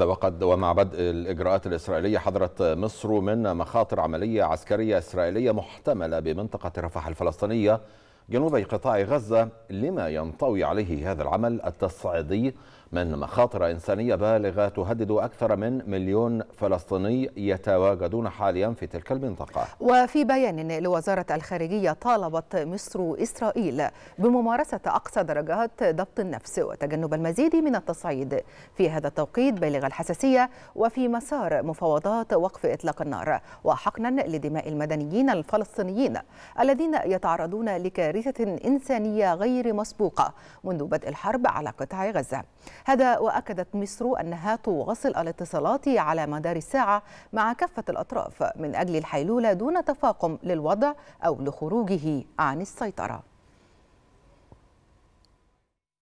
وقد ومع بدء الإجراءات الإسرائيلية حذرت مصر من مخاطر عملية عسكرية إسرائيلية محتملة بمنطقة رفح الفلسطينية جنوبي قطاع غزة لما ينطوي عليه هذا العمل التصعيدي من مخاطر إنسانية بالغة تهدد أكثر من مليون فلسطيني يتواجدون حاليا في تلك المنطقة وفي بيان لوزارة الخارجية طالبت مصر إسرائيل بممارسة أقصى درجات ضبط النفس وتجنب المزيد من التصعيد في هذا التوقيت بالغ الحساسية وفي مسار مفاوضات وقف إطلاق النار وحقنا لدماء المدنيين الفلسطينيين الذين يتعرضون لكارثة كارثة إنسانية غير مسبوقة منذ بدء الحرب على قطاع غزة هذا وأكدت مصر أنها تواصل الاتصالات على مدار الساعة مع كافة الأطراف من أجل الحيلولة دون تفاقم للوضع أو لخروجه عن السيطرة